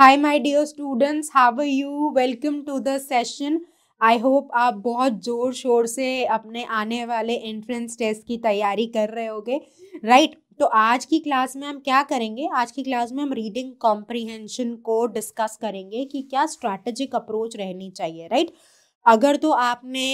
High my dear students how you welcome to the session I hope आप बहुत ज़ोर शोर से अपने आने वाले एंट्रेंस टेस्ट की तैयारी कर रहे होगे राइट right? तो आज की क्लास में हम क्या करेंगे आज की क्लास में हम रीडिंग कॉम्प्रिहेंशन को डिस्कस करेंगे कि क्या स्ट्रैटेजिक अप्रोच रहनी चाहिए राइट right? अगर तो आपने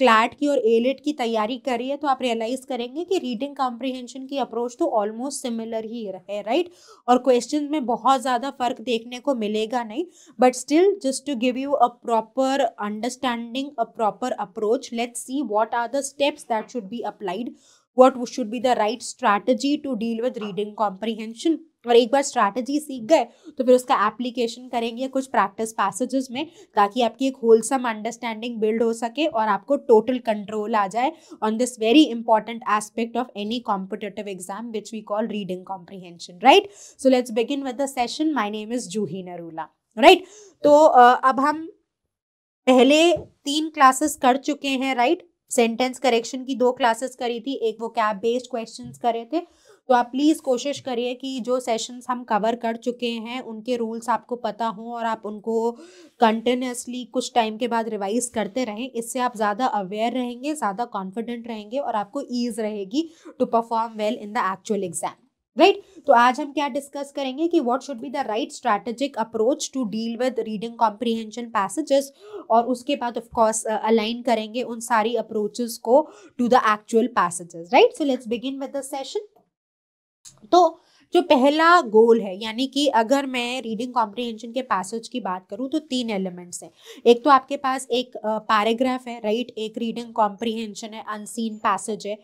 क्लैट की और एलेट की तैयारी करिए है तो आप रियलाइज करेंगे कि रीडिंग कॉम्प्रिहेंशन की अप्रोच तो ऑलमोस्ट सिमिलर ही है राइट और क्वेश्चन में बहुत ज़्यादा फर्क देखने को मिलेगा नहीं but still just to give you a proper understanding a proper approach let's see what are the steps that should be applied what should be the right strategy to deal with reading comprehension और एक बार strategy सीख गए तो फिर उसका application करेंगे कुछ practice passages में ताकि आपकी एक होलसम अंडरस्टैंडिंग बिल्ड हो सके और आपको टोटल कंट्रोल आ जाए on this very important aspect of any competitive exam which we call reading comprehension right so let's begin with the session my name is Juhi Narula right तो अब हम पहले तीन क्लासेस कर चुके हैं राइट सेंटेंस करेक्शन की दो क्लासेस करी थी एक वो कैब बेस्ड क्वेश्चंस करे थे तो आप प्लीज़ कोशिश करिए कि जो सेशंस हम कवर कर चुके हैं उनके रूल्स आपको पता हों और आप उनको कंटिन्यूसली कुछ टाइम के बाद रिवाइज करते रहें इससे आप ज़्यादा अवेयर रहेंगे ज़्यादा कॉन्फिडेंट रहेंगे और आपको ईज रहेगी to perform well in the actual exam right right? तो आज हम क्या डिस्कस करेंगे कि what should be the right strategic approach to deal with reading comprehension passages और उसके बाद ऑफ कोर्स अलाइन करेंगे उन सारी अप्रोचेस को to the actual passages right so let's begin with the session तो जो पहला गोल है यानी कि अगर मैं रीडिंग कॉम्प्रिहेंशन के पैसेज की बात करूं तो तीन एलिमेंट्स हैं एक तो आपके पास एक पैराग्राफ है राइट एक रीडिंग कॉम्प्रिहेंशन है अनसीन पैसेज है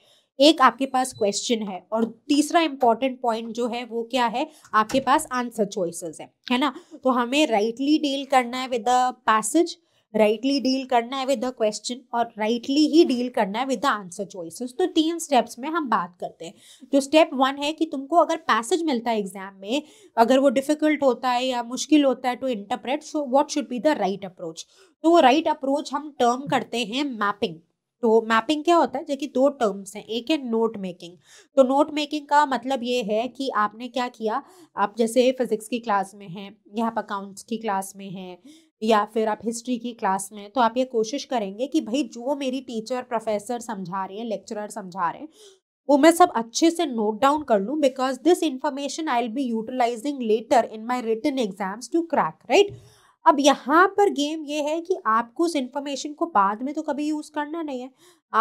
एक आपके पास क्वेश्चन है और तीसरा इंपॉर्टेंट पॉइंट जो है वो क्या है आपके पास आंसर चॉइसेस है है ना तो हमें राइटली डील करना है with the passage rightly deal करना है विद द क्वेश्चन और राइटली ही डील करना है विद द आंसर चॉइसेस तो तीन स्टेप्स में हम बात करते हैं जो स्टेप वन है कि तुमको अगर पैसेज मिलता है एग्जाम में अगर वो डिफिकल्ट होता है या मुश्किल होता है to interpret so what should be the right approach तो वो राइट अप्रोच हम टर्म करते हैं मैपिंग तो मैपिंग क्या होता है जो कि दो टर्म्स हैं एक है नोट मेकिंग तो नोट मेकिंग का मतलब ये है कि आपने क्या किया आप जैसे फिजिक्स की क्लास में हैं या आप अकाउंट्स की क्लास में हैं या फिर आप हिस्ट्री की क्लास में तो आप ये कोशिश करेंगे कि भाई जो मेरी टीचर प्रोफेसर समझा रहे हैं लेक्चरर समझा रहे हैं वो मैं सब अच्छे से नोट डाउन कर लूँ because this information I will be utilising later in my written exams to crack right अब यहाँ पर गेम ये है कि आपको उस इन्फॉर्मेशन को बाद में तो कभी यूज़ करना नहीं है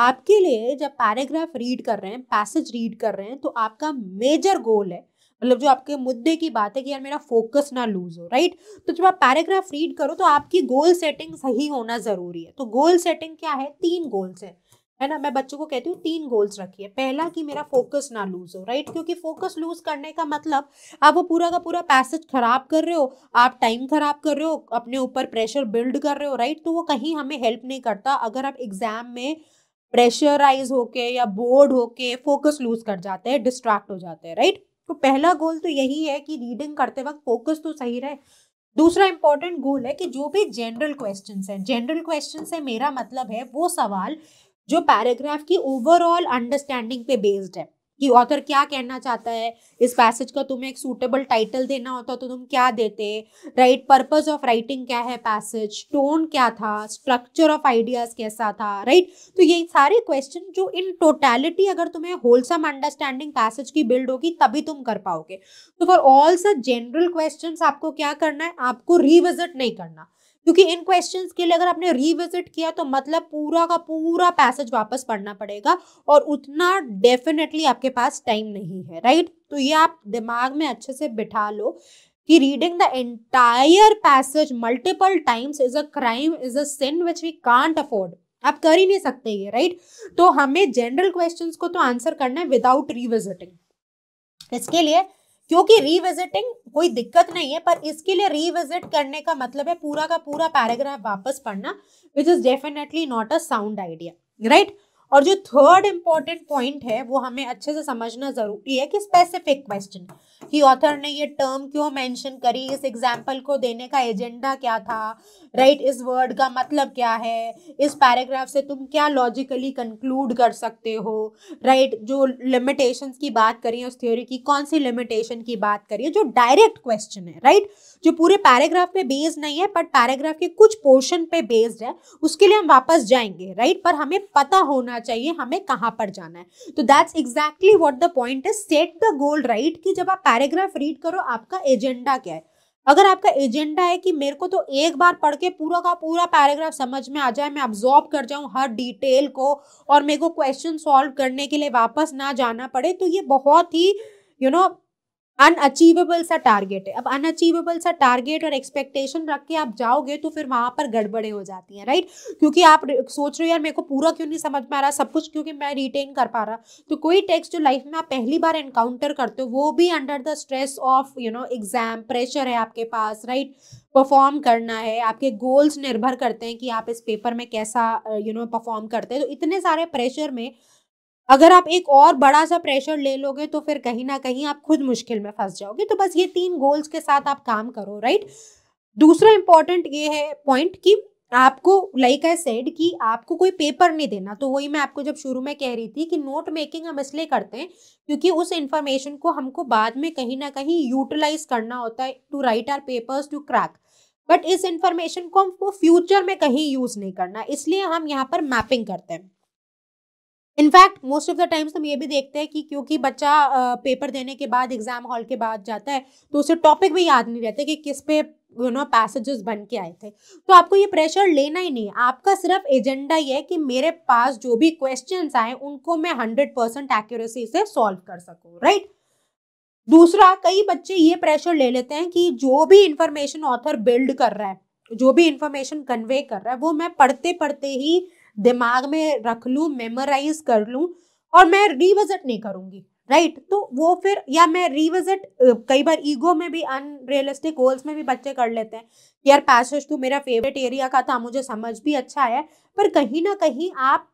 आपके लिए जब पैराग्राफ रीड कर रहे हैं पैसेज रीड कर रहे हैं तो आपका मेजर गोल है मतलब जो आपके मुद्दे की बात है कि यार मेरा फोकस ना लूज हो राइट तो जब आप पैराग्राफ रीड करो तो आपकी गोल सेटिंग सही होना ज़रूरी है तो गोल सेटिंग क्या है तीन गोल्स है है ना मैं बच्चों को कहती हूँ तीन गोल्स रखिए पहला कि मेरा फोकस ना लूज हो राइट क्योंकि फोकस लूज करने का मतलब आप वो पूरा का पूरा पैसेज खराब कर रहे हो आप टाइम खराब कर रहे हो अपने ऊपर प्रेशर बिल्ड कर रहे हो राइट तो वो कहीं हमें हेल्प नहीं करता अगर आप एग्जाम में प्रेशराइज होके या बोर्ड होके फोकस लूज कर जाते हैं डिस्ट्रैक्ट हो जाते हैं राइट तो पहला गोल तो यही है कि रीडिंग करते वक्त फोकस तो सही रहे दूसरा इंपॉर्टेंट गोल है कि जो भी जनरल क्वेश्चन है जनरल क्वेश्चन से मेरा मतलब है वो सवाल जो पैराग्राफ की ओवरऑल अंडरस्टैंडिंग पे बेस्ड है कि ऑथर क्या कहना चाहता है इस पैसेज का तुम्हें एक सूटेबल टाइटल देना होता तो तुम क्या देते राइट पर्पज ऑफ राइटिंग क्या है पैसेज टोन क्या था स्ट्रक्चर ऑफ आइडियाज कैसा था राइट right? तो ये सारे क्वेश्चन जो इन टोटैलिटी अगर तुम्हें होलसम अंडरस्टैंडिंग पैसेज की बिल्ड होगी तभी तुम कर पाओगे तो for all sir general question आपको क्या करना है आपको रिविजिट नहीं करना क्योंकि इन क्वेश्चंस के लिए अगर आपने रिविजिट किया तो मतलब पूरा का पूरा पैसेज वापस पढ़ना पड़ेगा और उतना डेफिनेटली आपके पास टाइम नहीं है राइट तो ये आप दिमाग में अच्छे से बिठा लो कि reading the entire passage multiple times is a crime is a sin which we can't afford आप कर ही नहीं सकते ये राइट तो हमें जनरल क्वेश्चंस को तो आंसर करना है विदाउट रिविजिटिंग इसके लिए क्योंकि रीविजिटिंग कोई दिक्कत नहीं है पर इसके लिए रिविजिट करने का मतलब है पूरा का पूरा पैराग्राफ वापस पढ़ना which is definitely not a sound idea right और जो थर्ड इम्पॉर्टेंट पॉइंट है वो हमें अच्छे से समझना ज़रूरी है कि स्पेसिफिक क्वेश्चन कि ऑथर ने ये टर्म क्यों मेंशन करी इस एग्जाम्पल को देने का एजेंडा क्या था राइट right, इस वर्ड का मतलब क्या है इस पैराग्राफ से तुम क्या लॉजिकली कंक्लूड कर सकते हो राइट right, जो लिमिटेशंस की बात करी उस थ्योरी की कौन सी लिमिटेशन की बात करी जो डायरेक्ट क्वेश्चन है राइट right? जो पूरे पैराग्राफ पे बेस्ड नहीं है बट पैराग्राफ के कुछ पोर्शन पे बेस्ड है उसके लिए हम वापस जाएंगे राइट पर हमें पता होना चाहिए हमें कहाँ पर जाना है तो that's exactly what the point है सेट द गोल राइट कि जब आप पैराग्राफ रीड करो आपका एजेंडा क्या है अगर आपका एजेंडा है कि मेरे को तो एक बार पढ़ के पूरा का पूरा पैराग्राफ समझ में आ जाए मैं ऑब्जॉर्व कर जाऊं हर डिटेल को और मेरे को क्वेश्चन सॉल्व करने के लिए वापस ना जाना पड़े तो ये बहुत ही you you know know, unachievable सा टारगेट है अब अनअचीवेबल सा टारगेट और एक्सपेक्टेशन रख के आप जाओगे तो फिर वहां पर गड़बड़े हो जाती हैं राइट क्योंकि आप सोच रहे हो यार मेरे को पूरा क्यों नहीं समझ में आ रहा सब कुछ क्योंकि मैं रिटेन कर पा रहा तो कोई टेक्स्ट जो लाइफ में आप पहली बार एनकाउंटर करते हो वो भी under the stress of you know exam pressure है आपके पास राइट परफॉर्म करना है आपके गोल्स निर्भर करते हैं कि आप इस पेपर में कैसा यू नो परफॉर्म करते हैं तो इतने सारे प्रेशर में अगर आप एक और बड़ा सा प्रेशर ले लोगे तो फिर कहीं ना कहीं आप खुद मुश्किल में फंस जाओगे तो बस ये तीन गोल्स के साथ आप काम करो राइट दूसरा इंपॉर्टेंट ये है पॉइंट कि आपको लाइक आई सेड कि आपको कोई पेपर नहीं देना तो वही मैं आपको जब शुरू में कह रही थी कि नोट मेकिंग हम इसलिए करते हैं क्योंकि उस इंफॉर्मेशन को हमको बाद में कहीं ना कहीं यूटिलाइज करना होता है to write our papers to crack but इस इन्फॉर्मेशन को हमको फ्यूचर में कहीं यूज़ नहीं करना इसलिए हम यहाँ पर मैपिंग करते हैं in fact most of the times हम ये भी देखते हैं कि क्योंकि बच्चा पेपर देने के बाद एग्जाम हॉल के बाद जाता है तो उसे टॉपिक भी याद नहीं रहते कि किस पे यू नो पैसेजेस बन के आए थे तो आपको ये प्रेशर लेना ही नहीं आपका सिर्फ एजेंडा ये है कि मेरे पास जो भी क्वेश्चन आए उनको मैं हंड्रेड परसेंट एक्यूरेसी से सॉल्व कर सकूँ राइट दूसरा कई बच्चे ये प्रेशर ले लेते हैं कि जो भी इंफॉर्मेशन ऑथर बिल्ड कर रहा है जो भी इंफॉर्मेशन कन्वे कर रहा है वो मैं पढ़ते पढ़ते ही दिमाग में रख लूँ मेमोराइज कर लूँ और मैं रिविजिट नहीं करूँगी राइट right? तो वो फिर या मैं रिविजिट कई बार ईगो में भी अनरियलिस्टिक गोल्स में भी बच्चे कर लेते हैं यार पैसेज तो मेरा फेवरेट एरिया का था मुझे समझ भी अच्छा है पर कहीं ना कहीं आप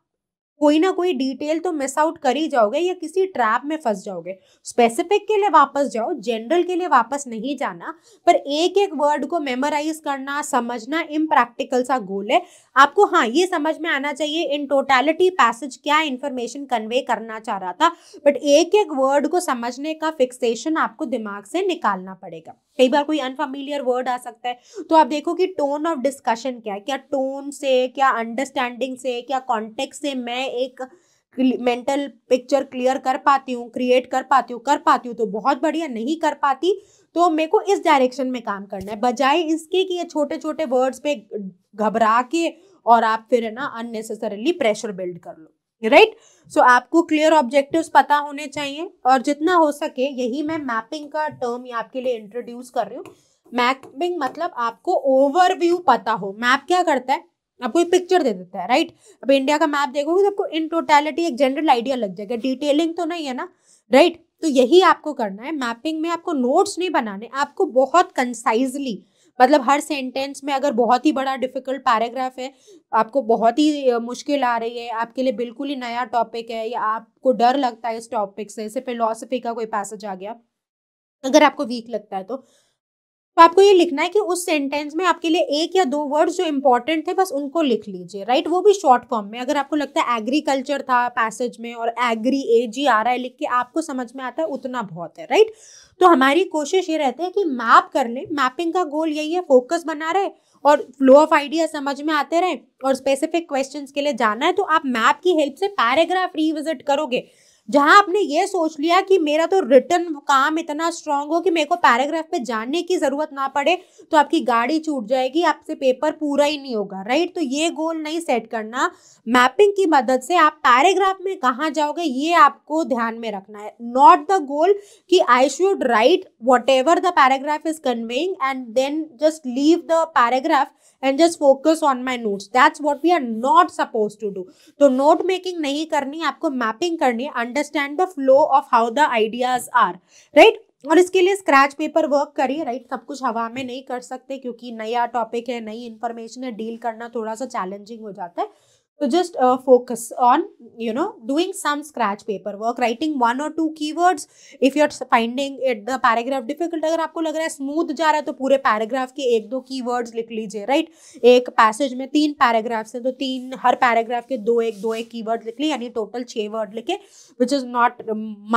कोई ना कोई डिटेल तो मिस आउट कर ही जाओगे या किसी ट्रैप में फंस जाओगे स्पेसिफिक के लिए वापस जाओ जनरल के लिए वापस नहीं जाना पर एक एक वर्ड को मेमोराइज करना समझना इम्प्रैक्टिकल सा गोल है आपको हाँ ये समझ में आना चाहिए इन टोटैलिटी पैसेज क्या इन्फॉर्मेशन कन्वे करना चाह रहा था बट एक एक वर्ड को समझने का फिक्सेशन आपको दिमाग से निकालना पड़ेगा कई बार कोई अनफेमिलियर वर्ड आ सकता है तो आप देखो कि टोन ऑफ डिस्कशन क्या है क्या टोन से क्या अंडरस्टैंडिंग से क्या कॉन्टेक्ट से मैं मैं एक मेंटल पिक्चर क्लियर कर पाती हूँ क्रिएट कर पाती हूँ कर पाती हूँ तो बहुत बढ़िया नहीं कर पाती तो मेरे को इस डायरेक्शन में काम करना है बजाय इसके कि ये छोटे छोटे वर्ड्स पे घबरा के और आप फिर है ना अननेसेसरली प्रेशर बिल्ड कर लो राइट right? सो so, आपको क्लियर ऑब्जेक्टिव्स पता होने चाहिए और जितना हो सके यही मैं मैपिंग का टर्म आपके लिए इंट्रोड्यूस कर रही हूँ मैपिंग मतलब आपको ओवरव्यू पता हो मैप क्या करता है आपको एक पिक्चर दे देता है राइट अब इंडिया का मैप देखोगे तो आपको इन टोटैलिटी एक जनरल आइडिया लग जाएगा डिटेलिंग तो नहीं है ना राइट तो यही आपको करना है मैपिंग में आपको नोट्स नहीं बनाने आपको बहुत कंसाइजली मतलब हर सेंटेंस में अगर बहुत ही बड़ा डिफिकल्ट पैराग्राफ है आपको बहुत ही मुश्किल आ रही है आपके लिए बिल्कुल ही नया टॉपिक है या आपको डर लगता है इस टॉपिक से जैसे फिलोसफी का कोई पैसेज आ गया अगर आपको वीक लगता है तो तो आपको ये लिखना है कि उस सेंटेंस में आपके लिए एक या दो वर्ड्स जो इंपॉर्टेंट थे बस उनको लिख लीजिए राइट वो भी शॉर्ट फॉर्म में अगर आपको लगता है एग्रीकल्चर था पैसेज में और एग्री ए जी आ रहा है लिख के आपको समझ में आता है उतना बहुत है राइट तो हमारी कोशिश ये रहती है कि मैप कर लें मैपिंग का गोल यही है फोकस बना रहे और फ्लो ऑफ आइडिया समझ में आते रहे और स्पेसिफिक क्वेश्चंस के लिए जाना है तो आप मैप की हेल्प से पैराग्राफ रिविजिट करोगे जहाँ आपने ये सोच लिया कि मेरा तो रिटर्न काम इतना स्ट्रांग हो कि मेरे को पैराग्राफ पे जानने की ज़रूरत ना पड़े तो आपकी गाड़ी छूट जाएगी आपसे पेपर पूरा ही नहीं होगा राइट तो ये गोल नहीं सेट करना मैपिंग की मदद से आप पैराग्राफ में कहाँ जाओगे ये आपको ध्यान में रखना है नॉट द गोल कि I should write whatever the paragraph is conveying and then just leave the paragraph and just focus on my notes that's what we are not suppose to do तो note making नहीं करनी आपको mapping करनी understand the flow of how the ideas are right और इसके लिए scratch paper work करिए right सब कुछ हवा में नहीं कर सकते क्योंकि नया टॉपिक है नई इन्फॉर्मेशन है डील करना थोड़ा सा चैलेंजिंग हो जाता है So just uh, focus on, you know, doing some scratch paper work, writing one or two keywords. If you're finding it, the paragraph difficult, agar aapko lag raha hai smooth ja raha hai to pure paragraph ke ek do keywords likh lijiye right? ek passage mein teen paragraphs hai to teen har paragraph ke do ek do ek keywords likh लिए yani total six word likhe which is not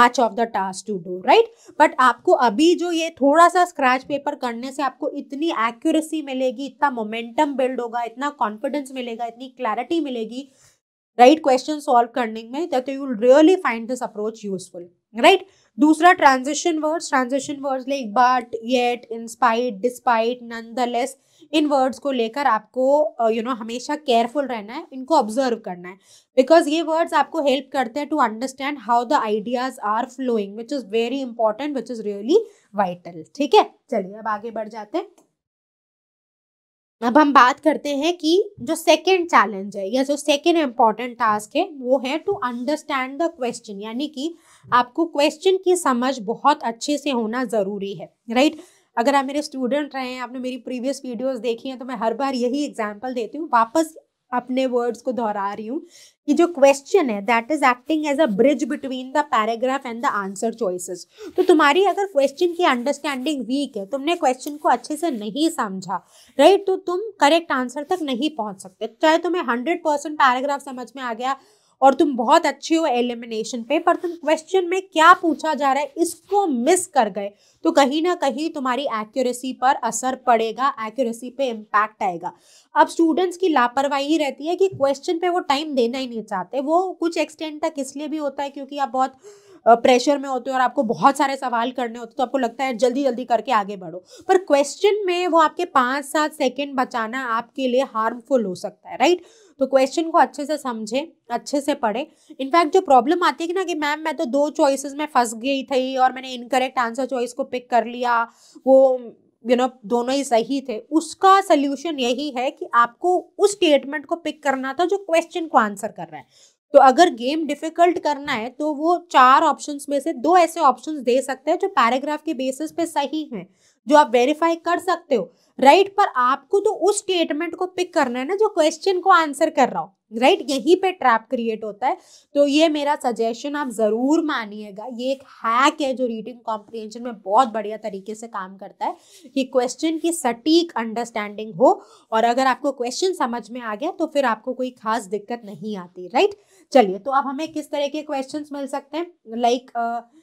much of the task to do right? but aapko abhi jo ye thoda sa scratch paper karne se aapko itni accuracy milegi itna momentum build hoga itna confidence milega itni clarity milegi जाएगी right question solve करने में that you really find this approach useful right दूसरा transition words transition words like but yet in spite despite nonetheless इन words को लेकर आपको you uh, know you know, हमेशा careful रहना है इनको ऑब्जर्व करना है बिकॉज ये वर्ड्स आपको हेल्प करते हैं to understand how the ideas are flowing which is very important which is really vital ठीक है चलिए अब आगे बढ़ जाते हैं अब हम बात करते हैं कि जो सेकेंड चैलेंज है या जो सेकेंड इम्पॉर्टेंट टास्क है वो है टू अंडरस्टैंड द क्वेश्चन यानी कि आपको क्वेश्चन की समझ बहुत अच्छे से होना ज़रूरी है राइट right? अगर आप मेरे स्टूडेंट रहे हैं आपने मेरी प्रीवियस वीडियोस देखी हैं तो मैं हर बार यही एग्जांपल देती हूँ वापस अपने वर्ड्स को दोहरा रही हूँ कि जो क्वेश्चन है that is acting as a bridge between the paragraph and the answer choices तो तुम्हारी अगर क्वेश्चन की अंडरस्टैंडिंग वीक है तुमने क्वेश्चन को अच्छे से नहीं समझा राइट तो तुम करेक्ट आंसर तक नहीं पहुंच सकते चाहे तुम्हें हंड्रेड परसेंट पैराग्राफ समझ में आ गया और तुम बहुत अच्छे हो एलिमिनेशन पे पर तुम क्वेश्चन में क्या पूछा जा रहा है इसको मिस कर गए तो कहीं ना कहीं तुम्हारी एक्यूरेसी पर असर पड़ेगा एक्यूरेसी पे इम्पैक्ट आएगा अब स्टूडेंट्स की लापरवाही रहती है कि क्वेश्चन पे वो टाइम देना ही नहीं चाहते वो कुछ एक्सटेंड तक इसलिए भी होता है क्योंकि आप बहुत प्रेशर में होते हो और आपको बहुत सारे सवाल करने होते तो आपको लगता है जल्दी जल्दी करके आगे बढ़ो पर क्वेश्चन में वो आपके पाँच सात सेकेंड बचाना आपके लिए हार्मफुल हो सकता है राइट तो क्वेश्चन को अच्छे से समझें अच्छे से पढ़े इनफैक्ट जो प्रॉब्लम आती है ना कि मैम मैं तो दो चॉइसेस में फंस गई थी और मैंने इनकरेक्ट आंसर चॉइस को पिक कर लिया वो यू you नो know, दोनों ही सही थे उसका सोल्यूशन यही है कि आपको उस स्टेटमेंट को पिक करना था जो क्वेश्चन को आंसर कर रहा है तो अगर गेम डिफिकल्ट करना है तो वो चार ऑप्शंस में से दो ऐसे ऑप्शंस दे सकते हैं जो पैराग्राफ के बेसिस पे सही हैं जो आप वेरीफाई कर सकते हो राइट पर आपको तो उस स्टेटमेंट को पिक करना है ना जो क्वेश्चन को आंसर कर रहा हो राइट right? यहीं पे ट्रैप क्रिएट होता है तो ये मेरा सजेशन आप ज़रूर मानिएगा ये एक हैक है जो रीडिंग कॉम्प्रिहेंशन में बहुत बढ़िया तरीके से काम करता है कि क्वेश्चन की सटीक अंडरस्टैंडिंग हो और अगर आपको क्वेश्चन समझ में आ गया तो फिर आपको कोई खास दिक्कत नहीं आती राइट right? चलिए तो अब हमें किस तरह के क्वेश्चन मिल सकते हैं like like, uh,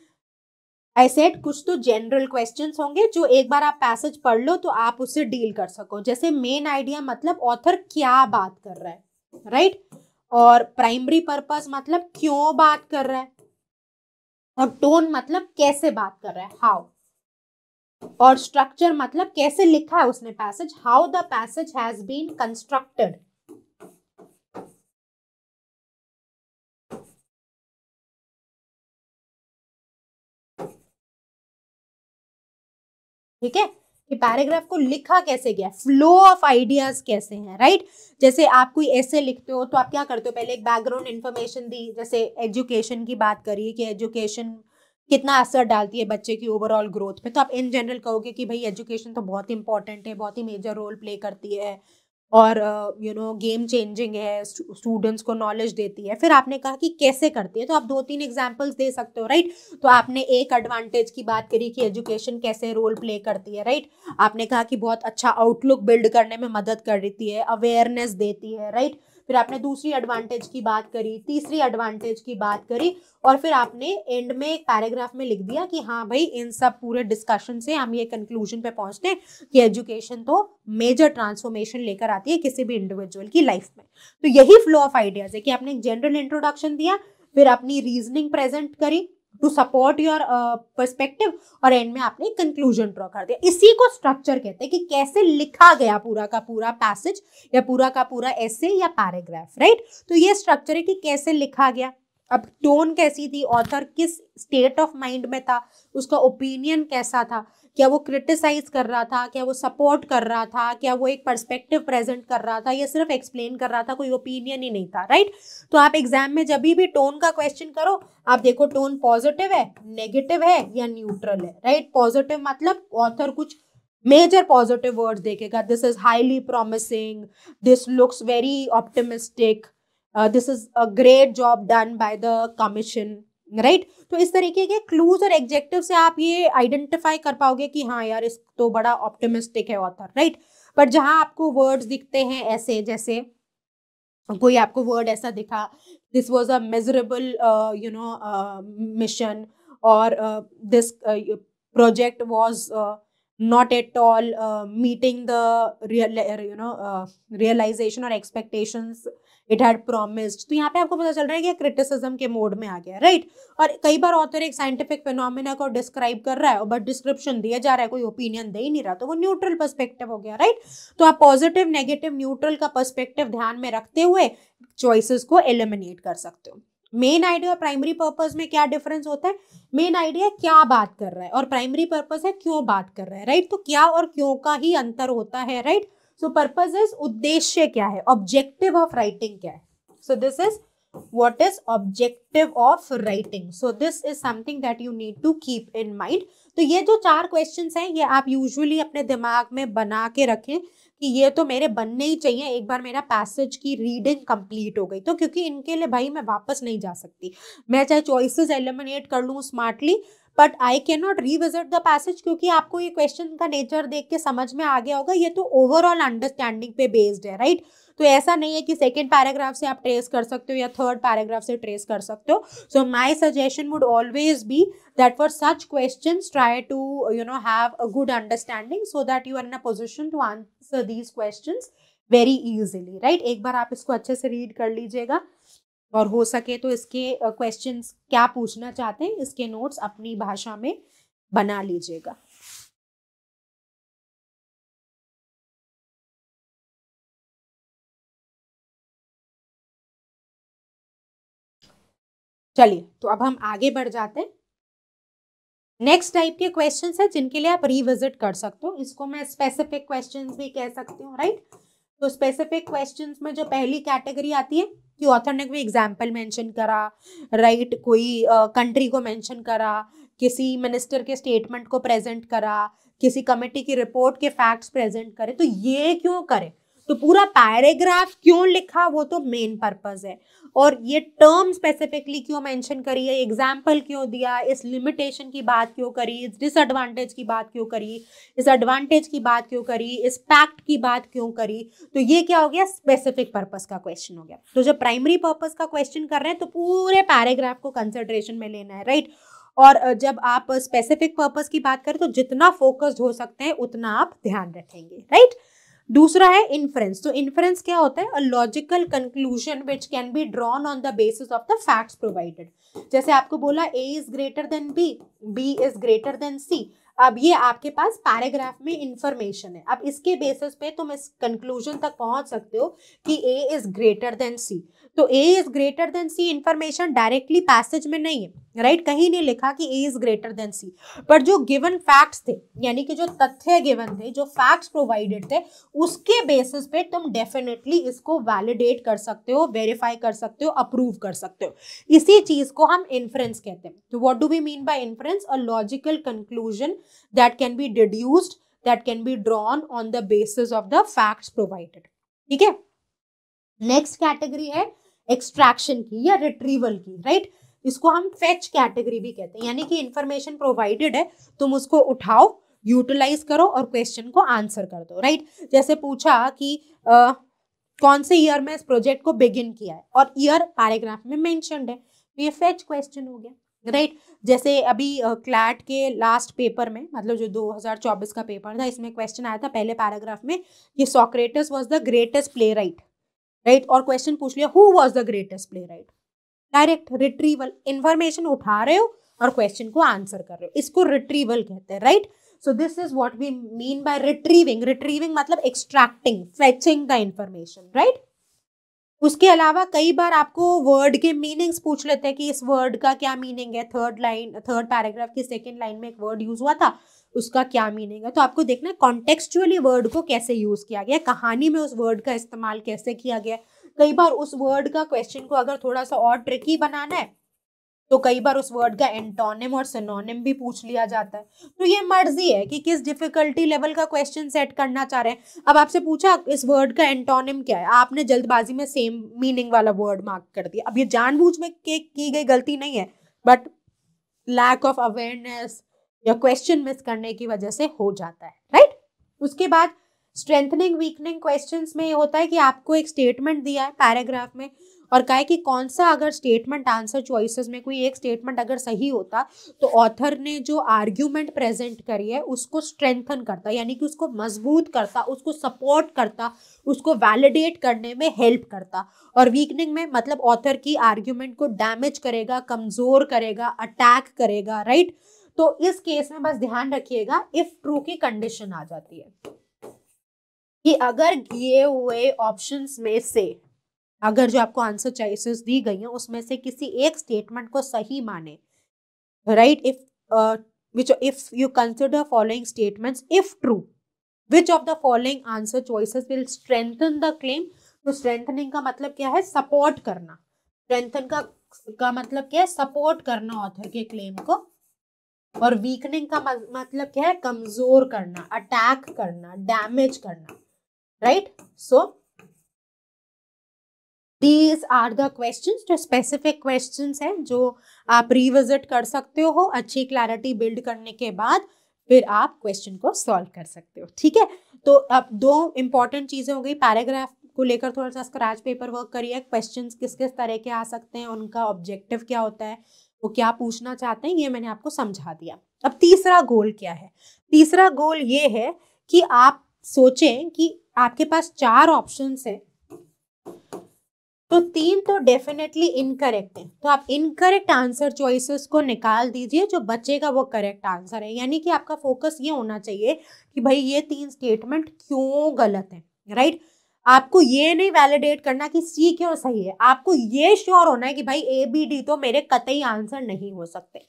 I set कुछ तो जनरल क्वेश्चन होंगे जो एक बार आप पैसेज पढ़ लो तो आप उससे डील कर सको जैसे मेन आइडिया मतलब ऑथर क्या बात कर रहा है राइट right? और प्राइमरी पर्पज मतलब क्यों बात कर रहा है और टोन मतलब कैसे बात कर रहा है हाउ और स्ट्रक्चर मतलब कैसे लिखा है उसने passage how the passage has been constructed ठीक है कि पैराग्राफ को लिखा कैसे गया फ्लो ऑफ आइडियाज कैसे हैं राइट जैसे आप कोई ऐसे लिखते हो तो आप क्या करते हो पहले एक बैकग्राउंड इन्फॉर्मेशन दी जैसे एजुकेशन की बात करिए कि एजुकेशन कितना असर डालती है बच्चे की ओवरऑल ग्रोथ पे तो आप इन जनरल कहोगे कि भाई एजुकेशन तो बहुत इंपॉर्टेंट है बहुत ही मेजर रोल प्ले करती है और यू नो गेम चेंजिंग है स्टूडेंट्स को नॉलेज देती है फिर आपने कहा कि कैसे करती है तो आप दो तीन एग्जाम्पल्स दे सकते हो राइट तो आपने एक एडवांटेज की बात करी कि एजुकेशन कैसे रोल प्ले करती है राइट आपने कहा कि बहुत अच्छा आउटलुक बिल्ड करने में मदद करती है अवेयरनेस देती है राइट फिर आपने दूसरी एडवांटेज की बात करी तीसरी एडवांटेज की बात करी और फिर आपने एंड में एक पैराग्राफ में लिख दिया कि हाँ भाई इन सब पूरे डिस्कशन से हम ये कंक्लूजन पे पहुंचते हैं कि एजुकेशन तो मेजर ट्रांसफॉर्मेशन लेकर आती है किसी भी इंडिविजुअल की लाइफ में तो यही फ्लो ऑफ आइडियाज है कि आपने एक जनरल इंट्रोडक्शन दिया फिर अपनी रीजनिंग प्रेजेंट करी टू सपोर्ट योर परस्पेक्टिव और एंड में आपने कंक्लूजन ड्रॉ कर दिया इसी को स्ट्रक्चर कहते हैं कि कैसे लिखा गया पूरा का पूरा पैसेज या पूरा का पूरा ऐसे या पैराग्राफ राइट right? तो ये स्ट्रक्चर है कि कैसे लिखा गया अब टोन कैसी थी ऑथर किस स्टेट ऑफ माइंड में था उसका ओपिनियन कैसा था क्या वो क्रिटिसाइज कर रहा था क्या वो सपोर्ट कर रहा था क्या वो एक पर्सपेक्टिव प्रेजेंट कर रहा था या सिर्फ एक्सप्लेन कर रहा था कोई ओपिनियन ही नहीं था राइट तो आप एग्जाम में जब भी टोन का क्वेश्चन करो आप देखो टोन पॉजिटिव है नेगेटिव है या न्यूट्रल है राइट पॉजिटिव मतलब ऑथर कुछ मेजर पॉजिटिव वर्ड्स देखेगा this is highly promising this looks very optimistic this is a great job done by the commission right तो इस तरीके के क्लूज और एग्जेक्टिव से आप ये आइडेंटिफाई कर पाओगे कि हाँ यार इस तो बड़ा ऑप्टिमिस्टिक है ऑथर राइट पर जहां आपको वर्ड्स दिखते हैं ऐसे जैसे कोई आपको वर्ड ऐसा दिखा this was a measurable you know mission और this project was not at all uh, meeting the real you know uh, realization or expectations it had promised तो यहाँ पे आपको पता चल रहा है कि क्रिटिसिज्म के मोड में आ गया राइट और कई बार ऑथर एक साइंटिफिक फिनोमिना को डिस्क्राइब कर रहा है बट डिस्क्रिप्शन दिया जा रहा है कोई ओपिनियन दे ही नहीं रहा तो वो न्यूट्रल पर्सपेक्टिव हो गया राइट तो आप पॉजिटिव नेगेटिव न्यूट्रल का पर्सपेक्टिव ध्यान में रखते हुए चॉइसेस को एलिमिनेट कर सकते हो मेन आइडिया और प्राइमरी पर्पज में क्या डिफरेंस होता है मेन आइडिया क्या बात कर रहा है और प्राइमरी पर्पज है क्यों बात कर रहा है राइट right? तो क्या और क्यों का ही अंतर होता है राइट सो पर्पज इज उद्देश्य क्या है ऑब्जेक्टिव ऑफ राइटिंग क्या है so this is what is objective of writing so this is something that you need to keep in mind तो ये जो चार क्वेश्चन हैं ये आप यूजुअली अपने दिमाग में बना के रखें कि ये तो मेरे बनने ही चाहिए एक बार मेरा पैसेज की रीडिंग कंप्लीट हो गई तो क्योंकि इनके लिए भाई मैं वापस नहीं जा सकती मैं चाहे चॉइसेस एलिमिनेट कर लूँ smartly but I can not revisit the passage क्योंकि आपको ये क्वेश्चन का नेचर देख के समझ में आ गया होगा ये तो ओवरऑल अंडरस्टैंडिंग पे बेस्ड है राइट right? तो ऐसा नहीं है कि सेकेंड पैराग्राफ से आप ट्रेस कर सकते हो या थर्ड पैराग्राफ से ट्रेस कर सकते हो so my suggestion would always be that for such question try to you know have a good understanding so that you are in a position to answer these question very easily right एक बार आप इसको अच्छे से read कर लीजिएगा और हो सके तो इसके क्वेश्चंस uh, क्या पूछना चाहते हैं इसके नोट्स अपनी भाषा में बना लीजिएगा चलिए तो अब हम आगे बढ़ जाते हैं नेक्स्ट टाइप के क्वेश्चन है जिनके लिए आप रिविजिट कर सकते हो इसको मैं स्पेसिफिक क्वेश्चन भी कह सकती हूँ राइट तो स्पेसिफिक क्वेश्चन में जो पहली कैटेगरी आती है कि ऑथर ने कोई एग्जाम्पल मेंशन करा राइट right? कोई कंट्री uh, को मेंशन करा किसी मिनिस्टर के स्टेटमेंट को प्रेजेंट करा किसी कमेटी की रिपोर्ट के फैक्ट्स प्रेजेंट करे तो ये क्यों करे तो पूरा पैराग्राफ क्यों लिखा वो तो मेन पर्पज़ है और ये टर्म स्पेसिफिकली क्यों मेंशन करी है एग्जाम्पल क्यों दिया इस लिमिटेशन की बात क्यों करी इस डिसएडवांटेज की बात क्यों करी इस एडवांटेज की बात क्यों करी इस फैक्ट की बात क्यों करी तो ये क्या हो गया स्पेसिफिक पर्पज़ का क्वेश्चन हो गया तो जब प्राइमरी पर्पज़ का क्वेश्चन कर रहे हैं तो पूरे पैराग्राफ को कंसिडरेशन में लेना है राइट और जब आप स्पेसिफिक पर्पज़ की बात करें तो जितना फोकस्ड हो सकते हैं उतना आप ध्यान रखेंगे राइट दूसरा है इन्फ्रेंस तो इन्फ्रेंस क्या होता है logical conclusion which can be drawn on the basis of the facts provided जैसे आपको बोला A is greater than B B is greater than C अब ये आपके पास पैराग्राफ में इंफॉर्मेशन है अब इसके बेसिस पे तुम इस कंक्लूजन तक पहुंच सकते हो कि A is greater than C तो A is greater than C information directly passage में नहीं है राइट कहीं नहीं लिखा कि A is greater than C पर जो गिवन फैक्ट्स थे यानी कि जो तथ्य गिवन थे जो फैक्ट्स प्रोवाइडेड थे उसके बेसिस पे तुम डेफिनेटली इसको वैलिडेट कर सकते हो वेरीफाई कर सकते हो अप्रूव कर सकते हो इसी चीज को हम इन्फ्रेंस कहते हैं तो what do we mean by inference a logical conclusion that can be deduced that can be drawn on the basis of the facts provided ठीक है नेक्स्ट कैटेगरी है एक्सट्रैक्शन की या रिट्रीवल की राइट right? इसको हम फेच कैटेगरी भी कहते हैं यानी कि इन्फॉर्मेशन प्रोवाइडेड है तुम उसको उठाओ यूटिलाइज करो और क्वेश्चन को आंसर कर दो राइट जैसे पूछा कि आ, कौन से ईयर में इस प्रोजेक्ट को बिगिन किया है और ईयर पैराग्राफ में मैंशनड है तो ये फेच क्वेश्चन हो गया राइट right? जैसे अभी क्लैट uh, के लास्ट पेपर में मतलब जो 2024 का पेपर था इसमें क्वेश्चन आया था पहले पैराग्राफ में कि Socrates was the greatest play right right और क्वेश्चन पूछ लिया who was the greatest play right direct retrieval information उठा रहे हो और क्वेश्चन को आंसर कर रहे हो इसको रिट्रीवल कहते हैं right so this is what we mean by retrieving retrieving मतलब extracting fetching the information right उसके अलावा कई बार आपको वर्ड के मीनिंग्स पूछ लेते हैं कि इस वर्ड का क्या मीनिंग है थर्ड लाइन थर्ड पैराग्राफ की सेकेंड लाइन में एक वर्ड यूज हुआ था उसका क्या मीनिंग है तो आपको देखना है कॉन्टेक्चुअली वर्ड को कैसे यूज किया गया कहानी में उस वर्ड का इस्तेमाल कैसे किया गया कई बार उस वर्ड का क्वेश्चन को अगर थोड़ा सा और ट्रिकी बनाना है तो कई बार उस वर्ड का एंटोनिम और सिनोनिम भी पूछ लिया जाता है तो ये मर्जी है कि किस डिफिकल्टी लेवल का क्वेश्चन सेट करना चाह रहे हैं अब आपसे पूछा इस वर्ड का एंटोनिम क्या है आपने जल्दबाजी में सेम मीनिंग वाला वर्ड मार्क कर दिया अब ये जानबूझ में के की गई गलती नहीं है बट लैक ऑफ अवेयरनेस या क्वेश्चन मिस करने की वजह से हो जाता है राइट उसके बाद स्ट्रेंथनिंग वीकनिंग क्वेश्चन में ये होता है कि आपको एक स्टेटमेंट दिया है पैराग्राफ में और कहा है कि कौन सा अगर स्टेटमेंट आंसर चॉइसेस में कोई एक स्टेटमेंट अगर सही होता तो ऑथर ने जो आर्ग्यूमेंट प्रेजेंट करी है उसको स्ट्रेंथन करता यानी कि उसको मजबूत करता उसको सपोर्ट करता उसको वैलिडेट करने में हेल्प करता और वीकनिंग में मतलब ऑथर की आर्ग्यूमेंट को डैमेज करेगा कमज़ोर करेगा अटैक करेगा राइट तो इस केस में बस ध्यान रखिएगा इफ़ ट्रू की कंडीशन आ जाती है कि अगर दिए हुए ऑप्शंस में से अगर जो आपको आंसर चॉइसेस दी गई हैं उसमें से किसी एक स्टेटमेंट को सही माने right if which if you consider following statements if true which of the following answer choices will strengthen the claim तो स्ट्रेंथनिंग का मतलब क्या है सपोर्ट करना स्ट्रेंथन का का मतलब क्या है सपोर्ट करना ऑथर के क्लेम को और वीकनिंग का मतलब क्या है कमजोर करना अटैक करना डैमेज करना right so these are the question जो स्पेसिफिक क्वेश्चन हैं जो आप रिविजिट कर सकते हो अच्छी क्लैरिटी बिल्ड करने के बाद फिर आप क्वेश्चन को सॉल्व कर सकते हो ठीक है तो अब दो इंपॉर्टेंट चीज़ें हो गई पैराग्राफ को लेकर थोड़ा सा स्क्रैच पेपर वर्क करिए क्वेश्चन किस किस तरह के आ सकते हैं उनका ऑब्जेक्टिव क्या होता है वो क्या पूछना चाहते हैं ये मैंने आपको समझा दिया अब तीसरा गोल क्या है तीसरा गोल ये है कि आप सोचें कि आपके पास चार ऑप्शन है तो तीन तो डेफिनेटली इनकरेक्ट है तो आप इनकरेक्ट आंसर चॉइसेस को निकाल दीजिए जो बचेगा वो करेक्ट आंसर है यानी कि आपका फोकस ये होना चाहिए कि भाई ये तीन स्टेटमेंट क्यों गलत है राइट right? आपको ये नहीं वैलिडेट करना कि सी क्यों सही है आपको ये श्योर होना है कि भाई ए बी डी तो मेरे कतई आंसर नहीं हो सकते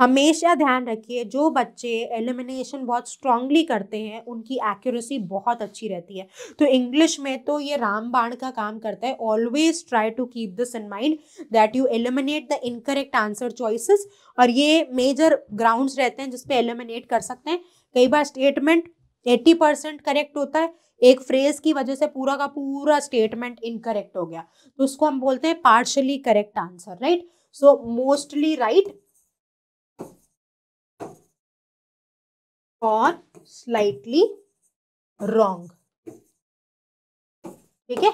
हमेशा ध्यान रखिए जो बच्चे एलिमिनेशन बहुत स्ट्रांगली करते हैं उनकी एक्यूरेसी बहुत अच्छी रहती है तो इंग्लिश में तो ये रामबाण का काम करता है always try to keep this in mind that you eliminate the incorrect answer choices और ये मेजर ग्राउंड्स रहते हैं जिसपे एलिमिनेट कर सकते हैं कई बार स्टेटमेंट एट्टी परसेंट करेक्ट होता है एक फ्रेज की वजह से पूरा का पूरा स्टेटमेंट इनकरेक्ट हो गया तो उसको हम बोलते हैं partially correct answer right so mostly right और स्लाइटली रॉन्ग ठीक है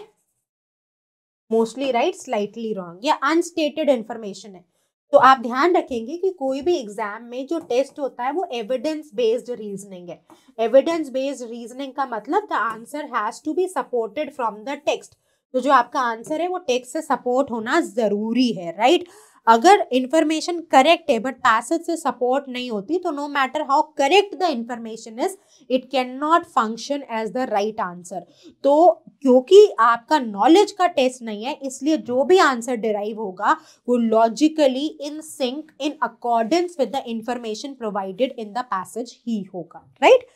मोस्टली राइट स्लाइटली रॉन्ग या अनस्टेटेड इंफॉर्मेशन है तो आप ध्यान रखेंगे कि कोई भी एग्जाम में जो टेस्ट होता है वो एविडेंस बेस्ड रीजनिंग है एविडेंस बेस्ड रीजनिंग का मतलब the answer has to be supported from the text तो जो आपका आंसर है वो टेक्स्ट से सपोर्ट होना जरूरी है राइट right? अगर इन्फॉर्मेशन करेक्ट है बट पैसेज से सपोर्ट नहीं होती तो no matter how correct the information is it can not function as the right answer तो क्योंकि आपका नॉलेज का टेस्ट नहीं है इसलिए जो भी आंसर डिराइव होगा वो logically in sync in accordance with the information provided in the passage ही होगा राइट right?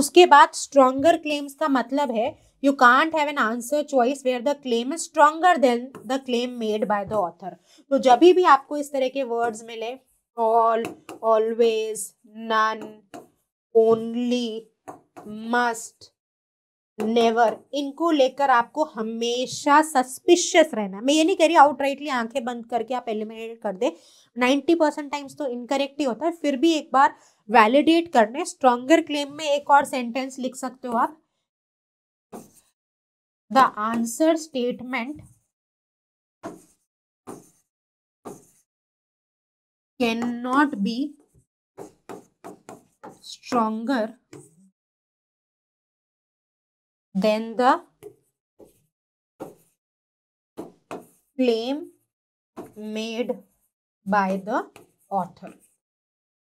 उसके बाद स्ट्रॉन्गर क्लेम्स का मतलब है you can't have an answer choice where the claim is stronger than the claim made by the author तो जब भी आपको इस तरह के वर्ड्स मिले all always none only must never इनको लेकर आपको हमेशा सस्पिशियस रहना मैं ये नहीं कह रही आउटराइटली आंखें बंद करके आप एलिमिनेट कर दे नाइन्टी परसेंट टाइम्स तो इनकरेक्ट ही होता है फिर भी एक बार वैलिडेट करने स्ट्रॉन्गर क्लेम में एक और सेंटेंस लिख सकते हो आप the answer statement cannot be stronger than the claim made by the author.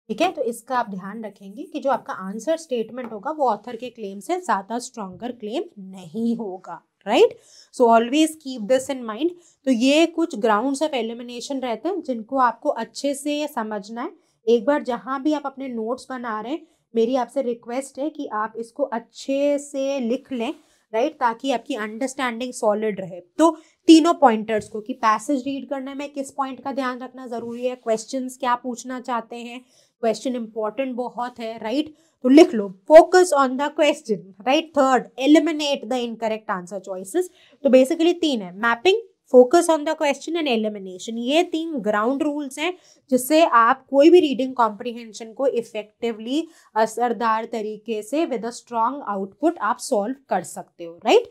ठीक है तो इसका आप ध्यान रखेंगे कि जो आपका आंसर स्टेटमेंट होगा वो ऑथर के क्लेम से ज़्यादा स्ट्रॉन्गर क्लेम नहीं होगा right so always keep this in mind तो ये कुछ ग्राउंड्स ऑफ एलिमिनेशन रहते हैं जिनको आपको अच्छे से समझना है एक बार जहाँ भी आप अपने नोट्स बना रहे हैं मेरी आपसे रिक्वेस्ट है कि आप इसको अच्छे से लिख लें राइट right? ताकि आपकी अंडरस्टैंडिंग सॉलिड रहे तो तीनों पॉइंटर्स को कि पैसेज रीड करने में किस पॉइंट का ध्यान रखना जरूरी है क्वेश्चंस क्या पूछना चाहते हैं क्वेश्चन इंपॉर्टेंट बहुत है राइट right? तो लिख लो focus on the question right third eliminate the incorrect answer choices तो बेसिकली तीन है mapping focus on the question and elimination ये तीन ग्राउंड रूल्स हैं जिससे आप कोई भी रीडिंग कॉम्प्रिहेंशन को इफेक्टिवली असरदार तरीके से विद अ स्ट्रॉन्ग आउटपुट आप सॉल्व कर सकते हो right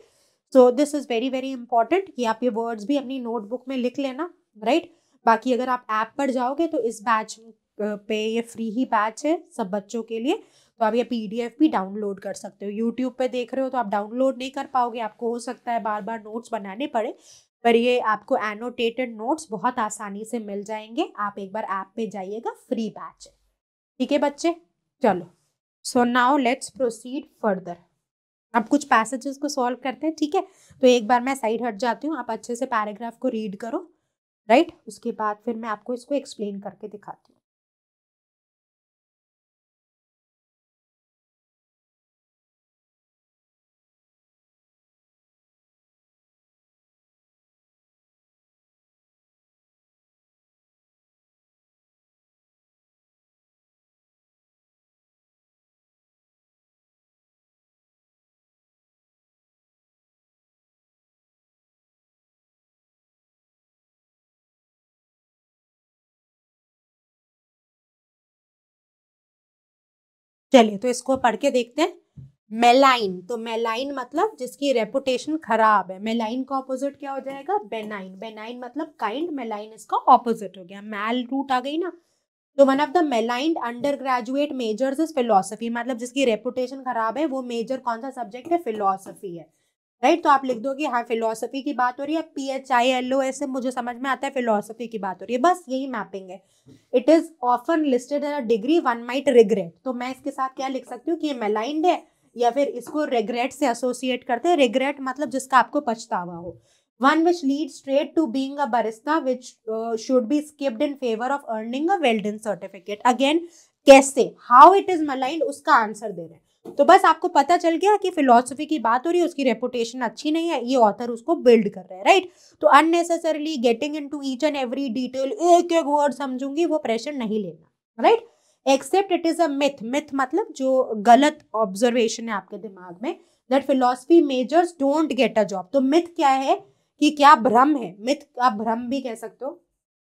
so this is very very important कि आप ये वर्ड्स भी अपनी नोटबुक में लिख लेना राइट right? बाकी अगर आप ऐप पर जाओगे तो इस बैच पे ये फ्री ही बैच है सब बच्चों के लिए तो आप ये पीडीएफ भी डाउनलोड कर सकते हो यूट्यूब पे देख रहे हो तो आप डाउनलोड नहीं कर पाओगे आपको हो सकता है बार बार नोट्स बनाने पड़े पर ये आपको एनोटेटेड नोट्स बहुत आसानी से मिल जाएंगे आप एक बार ऐप पे जाइएगा फ्री बैच ठीक है बच्चे चलो so now let's proceed further अब कुछ पैसेजेस को सॉल्व करते हैं ठीक है तो एक बार मैं साइड हट जाती हूँ आप अच्छे से पैराग्राफ को रीड करो राइट उसके बाद फिर मैं आपको इसको एक्सप्लेन करके दिखाती हूँ चलिए तो इसको पढ़ के देखते हैं मेलाइन तो मेलाइन मतलब जिसकी रेपुटेशन खराब है मेलाइन का ऑपोजिट क्या हो जाएगा बेनाइन बेनाइन मतलब काइंड मेलाइन इसका ऑपोजिट हो गया मैल रूट आ गई ना तो one of the malign undergraduate majors is philosophy मतलब जिसकी रेपुटेशन खराब है वो मेजर कौन सा सब्जेक्ट है फिलोसफी है राइट तो आप लिख दोगे हाँ फिलोसफी की बात हो रही है P H I L O S मुझे समझ में आता है फिलोसफी की बात हो रही है बस यही मैपिंग है it is often listed in a degree one might regret तो मैं इसके साथ क्या लिख सकती हूँ कि ये मेलाइंड है या फिर इसको रिग्रेट से एसोसिएट करते हैं रिग्रेट मतलब जिसका आपको पछतावा हो one which lead straight to being a barista which should be skipped in favour of earning a well done certificate again कैसे हाउ इट इज मलाइंड उसका आंसर दे रहे हैं तो बस आपको पता चल गया कि फिलोसफी की बात हो रही है उसकी रेपुटेशन अच्छी नहीं है ये ऑथर उसको बिल्ड कर रहे हैं राइट तो unnecessarily getting into each and every detail एक एक वर्ड समझूंगी वो प्रेशर नहीं लेना right accept it is a myth myth मतलब जो गलत ऑब्जर्वेशन है आपके दिमाग में that philosophy majors don't get a job तो मिथ क्या है कि क्या भ्रम है मिथ आप भ्रम भी कह सकते हो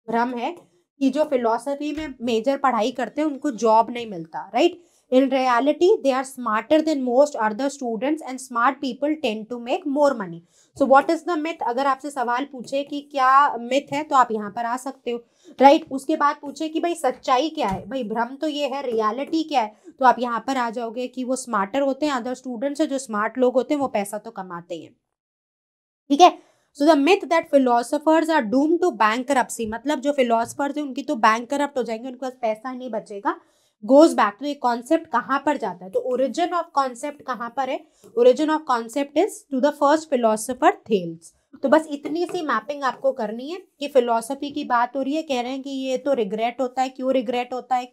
भ्रम है कि जो फिलोसफी में मेजर पढ़ाई करते हैं उनको जॉब नहीं मिलता right right? In reality, they are smarter than most other students and smart people tend to make more money. So what is the myth? अगर आपसे सवाल पूछे कि क्या मिथ है तो आप यहाँ पर आ सकते हो राइट right? उसके बाद पूछे कि भाई सच्चाई क्या है भाई भ्रम तो ये है रियलिटी क्या है तो आप यहाँ पर आ जाओगे कि वो स्मार्टर होते हैं अदर स्टूडेंट्स है जो स्मार्ट लोग होते हैं वो पैसा तो कमाते हैं ठीक है so the myth that philosophers are doom to bank मतलब जो फिलोसफर्स हैं उनकी तो बैंक करप्ट हो जाएंगे उनके पास पैसा नहीं बचेगा गोज बैक टू ये कॉन्सेप्ट कहाँ पर जाता है तो ओरिजिन ऑफ कॉन्सेप्ट कहाँ पर है origin of concept is to the first philosopher Thales तो बस इतनी सी मैपिंग आपको करनी है कि फिलोसफी की बात हो रही है कह रहे हैं कि ये तो रिग्रेट होता है क्यों रिग्रेट होता है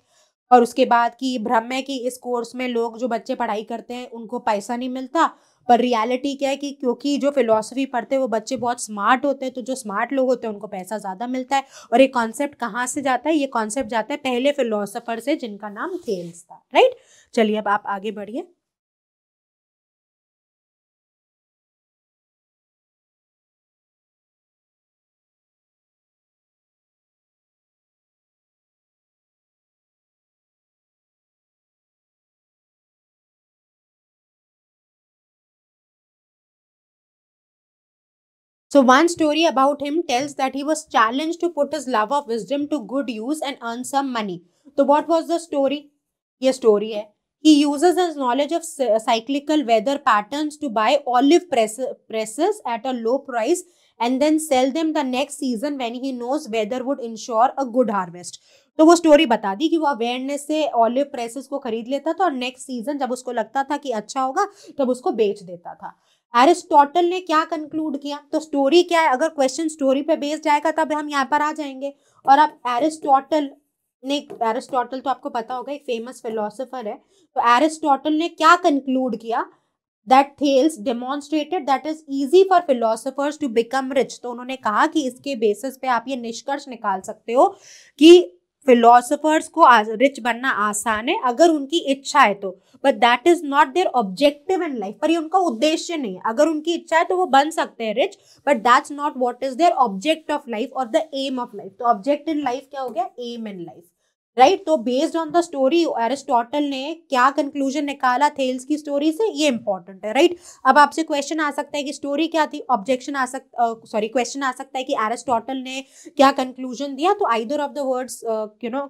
और उसके बाद कि भ्रम है कि इस कोर्स में लोग जो बच्चे पढ़ाई करते हैं उनको पैसा नहीं मिलता पर रियलिटी क्या है कि क्योंकि जो फिलोसफी पढ़ते हैं वो बच्चे बहुत स्मार्ट होते हैं तो जो स्मार्ट लोग होते हैं उनको पैसा ज़्यादा मिलता है और ये कॉन्सेप्ट कहाँ से जाता है ये कॉन्सेप्ट जाता है पहले फिलोसफर से जिनका नाम थेल्स था राइट चलिए अब आप आगे बढ़िए So one story about him tells that he was challenged to put his love of wisdom to good use and earn some money. So what was the story? ये story hai. He uses his knowledge of cyclical weather patterns to buy olive press presses at a low price and then sell them the next season when he knows weather would ensure a good harvest. तो वो story बता दी कि वो awareness से olive presses को खरीद लेता था और नेक्स्ट सीजन जब उसको लगता था कि अच्छा होगा तब उसको बेच देता था एरिस्टोटल ने क्या कंक्लूड किया तो स्टोरी क्या है अगर क्वेश्चन स्टोरी पे बेस्ड आएगा तब हम यहाँ पर आ जाएंगे और अब एरिस्टोटल ने एरिस्टोटल तो आपको पता होगा एक फेमस फिलोसोफर है तो एरिस्टोटल ने क्या कंक्लूड किया that Thales demonstrated that is easy for philosophers to become rich तो उन्होंने कहा कि इसके बेसिस पे आप ये निष्कर्ष निकाल सकते हो कि फिलोसफर्स को रिच बनना आसान है अगर उनकी इच्छा है तो but that is not their objective in life पर ये उनका उद्देश्य नहीं है अगर उनकी इच्छा है तो वो बन सकते हैं rich but that's not what is their object of life और द एम ऑफ लाइफ तो ऑब्जेक्ट इन लाइफ क्या हो गया एम इन लाइफ राइट तो based on the story Aristotle ने क्या कंक्लूजन निकाला थेल्स की स्टोरी से ये इंपॉर्टेंट है राइट अब आपसे क्वेश्चन आ सकता है कि स्टोरी क्या थी ऑब्जेक्शन आ सक सॉरी क्वेश्चन आ सकता है कि एरिस्टोटल ने क्या कंक्लूजन दिया तो either of the words you know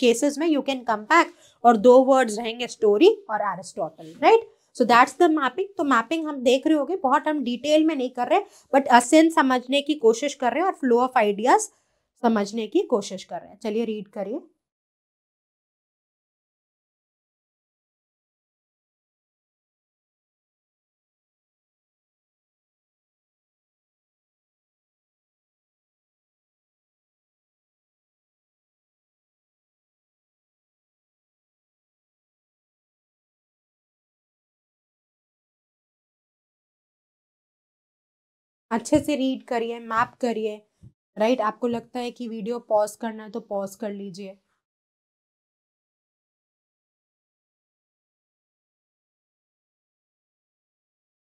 cases में यू कैन कम बैक और दो वर्ड्स रहेंगे स्टोरी और Aristotle right so that's the mapping तो मैपिंग हम देख रहे होगे बहुत हम डिटेल में नहीं कर रहे बट असेंस समझने की कोशिश कर रहे हैं और फ्लो ऑफ आइडियाज समझने की कोशिश कर रहे हैं चलिए रीड करिए अच्छे से रीड करिए मैप करिए राइट आपको लगता है कि वीडियो पॉज करना है तो पॉज कर लीजिए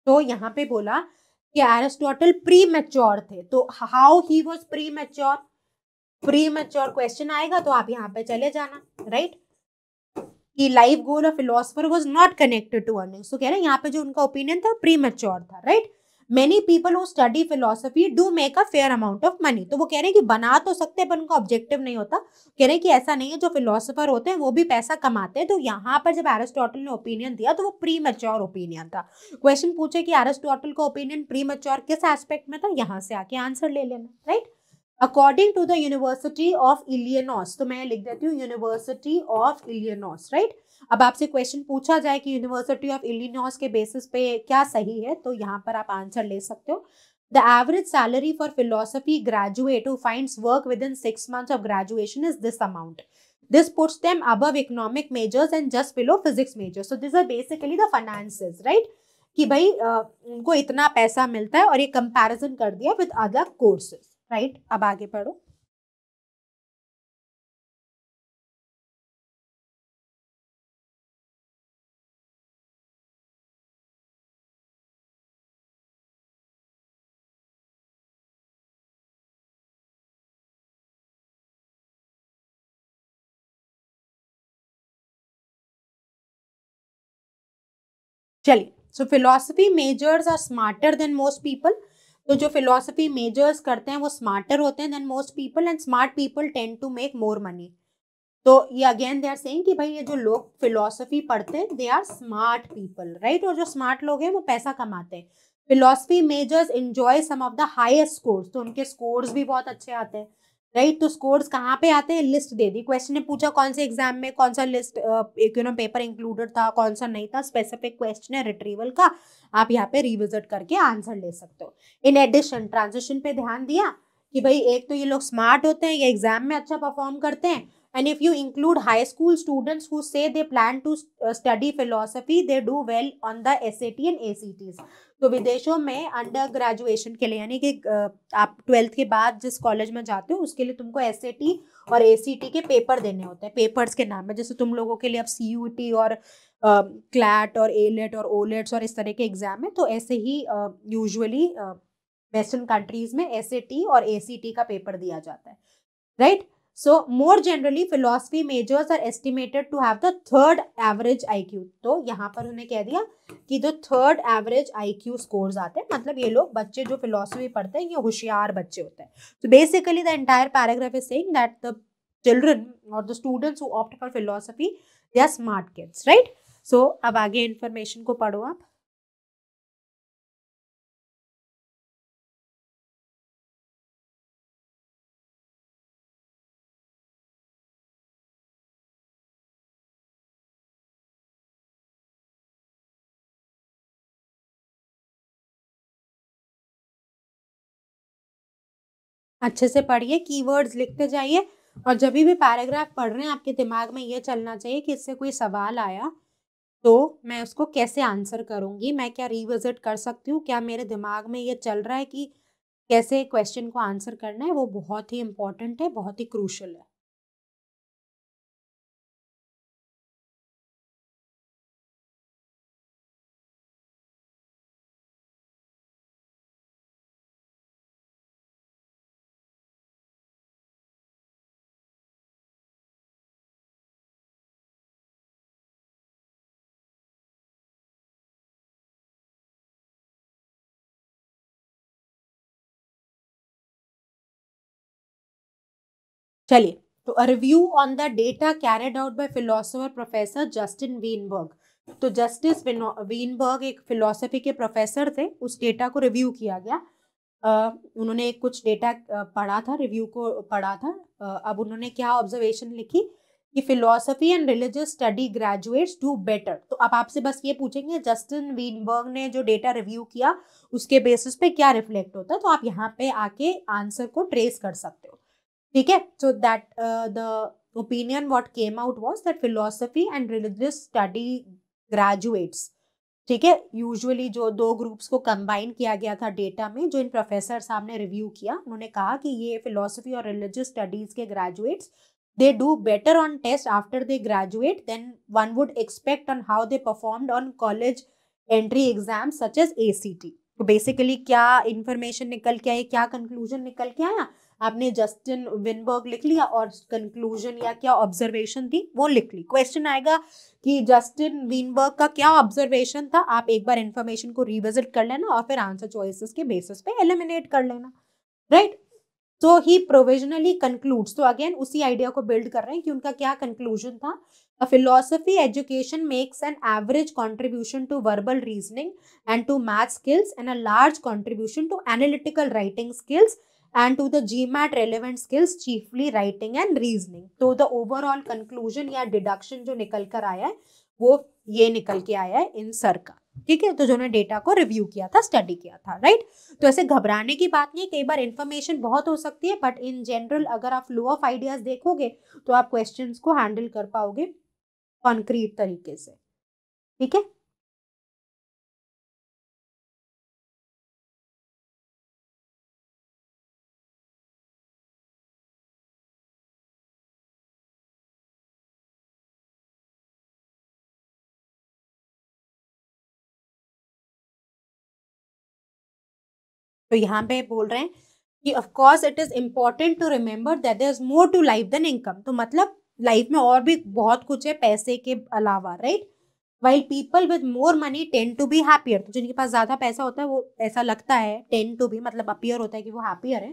तो यहाँ पे बोला कि एरिस्टोटल प्री मेच्योर थे तो how he was premature premature question आएगा तो आप यहाँ पे चले जाना राइट कि life goal of philosopher was not connected to earning so कह रहे हैं यहाँ पे जो उनका ओपिनियन था प्री मेच्योर था right right? Many people who study philosophy do make a fair amount of money तो वो कह रहे हैं कि बना तो सकते हैं पर उनका ऑब्जेक्टिव नहीं होता कह रहे हैं कि ऐसा नहीं है जो फिलोसफर होते हैं वो भी पैसा कमाते हैं तो यहाँ पर जब एरिस्टोटल ने ओपिनियन दिया तो वो प्री मेच्योर ओपिनियन था क्वेश्चन पूछे कि एरिस्टोटल का ओपिनियन प्री मेच्योर किस एस्पेक्ट में था यहाँ से आके आंसर ले लेना right according to the university of Illinois तो मैं लिख देती हूँ यूनिवर्सिटी ऑफ इलियनॉस राइट अब आपसे क्वेश्चन पूछा जाए कि यूनिवर्सिटी ऑफ इलिनॉस के बेसिस पे क्या सही है तो यहाँ पर आप आंसर ले सकते हो the average salary for philosophy graduate who find work within six month of graduation is this amount this puts them above economic majors and just below physics major so this are basically the finances right कि भाई उनको इतना पैसा मिलता है और ये comparison कर दिया विद अदर कोर्सेज राइट अब आगे पढ़ो चलिए so philosophy majors are smarter than most people तो जो फिलोसफी मेजर्स करते हैं वो स्मार्टर होते हैं than most people and smart people tend to make more money तो ये अगेन दे आर सेइंग कि भाई ये जो लोग फिलोसफी पढ़ते हैं they are smart people right और जो स्मार्ट लोग हैं वो पैसा कमाते हैं philosophy majors enjoy some of the highest scores तो उनके स्कोर्स भी बहुत अच्छे आते हैं राइट तो स्कोर्स कहाँ पे आते हैं लिस्ट दे दी क्वेश्चन ने पूछा कौन से एग्जाम में कौन सा लिस्ट एक यू नो पेपर इंक्लूडेड था कौन सा नहीं था स्पेसिफिक क्वेश्चन है रिट्रीवल का आप यहाँ पे रिविजिट करके आंसर ले सकते हो इन एडिशन ट्रांजिशन पे ध्यान दिया कि भाई एक तो ये लोग स्मार्ट होते हैं ये एग्जाम में अच्छा परफॉर्म करते हैं and if and if you include high school plan to study philosophy they do well on the S A T and A C Ts तो विदेशों में अंडर ग्रेजुएशन के लिए यानी कि uh, आप ट्वेल्थ के बाद जिस कॉलेज में जाते हो उसके लिए तुमको एस ए टी और ए सी टी के पेपर देने होते हैं पेपर्स के नाम में जैसे तुम लोगों के लिए अब सी यू टी और क्लैट uh, और एलेट e और ओलेट्स e और इस तरह के एग्जाम है तो ऐसे ही यूजअली वेस्टर्न कंट्रीज में एस ए टी और ए सी टी का पेपर दिया जाता है right right? So more generally philosophy majors are estimated to have the third average IQ तो यहाँ पर उन्होंने कह दिया कि जो third average I Q score आते हैं मतलब ये लोग बच्चे जो फिलोसफी पढ़ते हैं ये होशियार बच्चे होते हैं तो basically the entire paragraph is saying that the children और the students who opt for philosophy they are smart kids right so अब आगे इन्फॉर्मेशन को पढ़ो आप अच्छे से पढ़िए कीवर्ड्स लिखते जाइए और जब भी पैराग्राफ पढ़ रहे हैं आपके दिमाग में ये चलना चाहिए कि इससे कोई सवाल आया तो मैं उसको कैसे आंसर करूँगी मैं क्या रिविजिट कर सकती हूँ क्या मेरे दिमाग में ये चल रहा है कि कैसे क्वेश्चन को आंसर करना है वो बहुत ही इम्पॉर्टेंट है बहुत ही क्रूशल है चलिए तो review on the data carried out by philosopher professor Justin Weinberg तो जस्टिस वीनबर्ग एक फिलोसफी के प्रोफेसर थे उस डेटा को रिव्यू किया गया Uh, उन्होंने कुछ डेटा पढ़ा था रिव्यू को पढ़ा था uh, अब उन्होंने क्या ऑब्जर्वेशन लिखी कि philosophy and religious study graduates do better तो अब आपसे बस ये पूछेंगे जस्टिन वीनबर्ग ने जो डेटा रिव्यू किया उसके बेसिस पे क्या रिफ्लेक्ट होता है तो आप यहाँ पे आके आंसर को ट्रेस कर सकते हो ठीक है so that the opinion what came out was that philosophy and religious study graduates ठीक है यूजुअली जो दो ग्रुप्स को कंबाइन किया गया था डेटा में जो इन प्रोफेसर साहब ने रिव्यू किया उन्होंने कहा कि ये फिलोसफी और रिलीजियस स्टडीज के graduates they do better on test after they graduate than one would expect on how they performed on college entry exam such as A C तो बेसिकली क्या इंफॉर्मेशन निकल के आई क्या कंक्लूजन निकल के आया आपने जस्टिन विनबर्ग लिख लिया और कंक्लूजन या क्या ऑब्जर्वेशन थी वो लिख ली क्वेश्चन आएगा कि जस्टिन विनबर्ग का क्या ऑब्जर्वेशन था आप एक बार इन्फॉर्मेशन को रिविजिट कर लेना और फिर आंसर चॉइसेस के बेसिस पे एलिमिनेट कर लेना right right? He provisionally concludes तो अगेन उसी आइडिया को बिल्ड कर रहे हैं कि उनका क्या कंक्लूजन था a philosophy education makes an average contribution to verbal reasoning and to math skills and a large contribution to analytical writing skills and to the GMAT relevant skills chiefly writing and reasoning. तो the overall conclusion या deduction जो निकल कर आया है वो ये निकल के आया है इन सर का ठीक है तो जो डेटा को रिव्यू किया था स्टडी किया था राइट तो ऐसे घबराने की बात नहीं कई बार इन्फॉर्मेशन बहुत हो सकती है बट इन जनरल अगर आप फ्लो ऑफ आइडियाज देखोगे तो आप क्वेश्चंस को हैंडल कर पाओगे कॉन्क्रीट तरीके से ठीक है तो यहाँ पे बोल रहे हैं कि of course it is important to remember that is more to life than income तो मतलब लाइफ में और भी बहुत कुछ है पैसे के अलावा right while people with more money tend to be happier तो जिनके पास ज़्यादा पैसा होता है वो ऐसा लगता है टेन टू बी मतलब अपियर होता है कि वो हैप्पियर है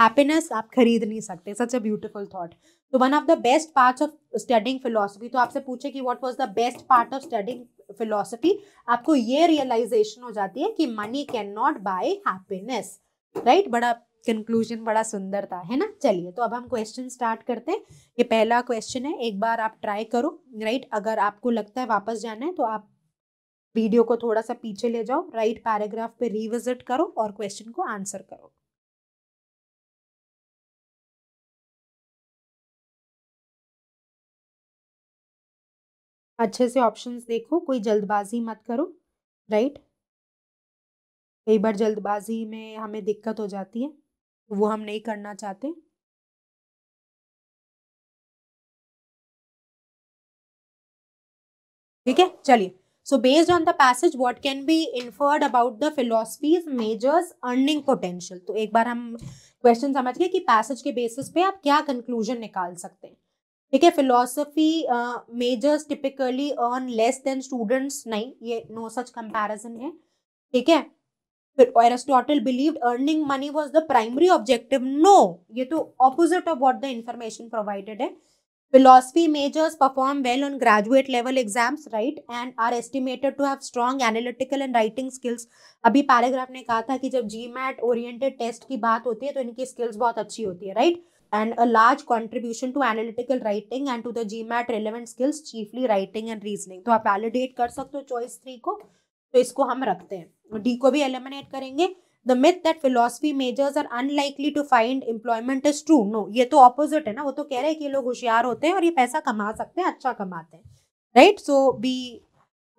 हैप्पीनेस आप खरीद नहीं सकते सच अ ब्यूटिफुल थॉट तो one of the best part of studying philosophy तो आपसे पूछे कि what was the best part of studying philosophy आपको ये रियलाइजेशन हो जाती है कि money can not buy happiness right बड़ा कंक्लूजन बड़ा सुंदर था है ना चलिए तो अब हम क्वेश्चन स्टार्ट करते हैं ये पहला क्वेश्चन है एक बार आप ट्राई करो राइट अगर आपको लगता है वापस जाना है तो आप वीडियो को थोड़ा सा पीछे ले जाओ राइट पैराग्राफ पे रिविजिट करो और क्वेश्चन को आंसर करो अच्छे से ऑप्शंस देखो कोई जल्दबाजी मत करो राइट कई बार जल्दबाजी में हमें दिक्कत हो जाती है वो हम नहीं करना चाहते ठीक है चलिए so based on the passage what can be inferred about the philosophies majors earning potential तो एक बार हम क्वेश्चन समझ गए कि पैसेज के बेसिस पे आप क्या कंक्लूजन निकाल सकते हैं ठीक है philosophy majors typically earn less than students नहीं ये नो सच कंपैरिजन है ठीक है फिर Aristotle believe earning money was the primary objective no ये तो opposite of what the information provided है philosophy majors perform well on graduate level exams right and are estimated to have strong analytical and writing skills अभी paragraph ने कहा था कि जब जी mat oriented test की बात होती है तो इनकी स्किल्स बहुत अच्छी होती है right right? and a large contribution to analytical writing and to the GMAT relevant skills chiefly writing and reasoning तो आप validate कर सकते हो choice थ्री को तो इसको हम रखते हैं डी को भी eliminate करेंगे the myth that philosophy majors are unlikely to find employment is true no ये तो ऑपोजिट है ना वो तो कह रहे हैं कि ये लोग होशियार होते हैं और ये पैसा कमा सकते हैं अच्छा कमाते हैं right so we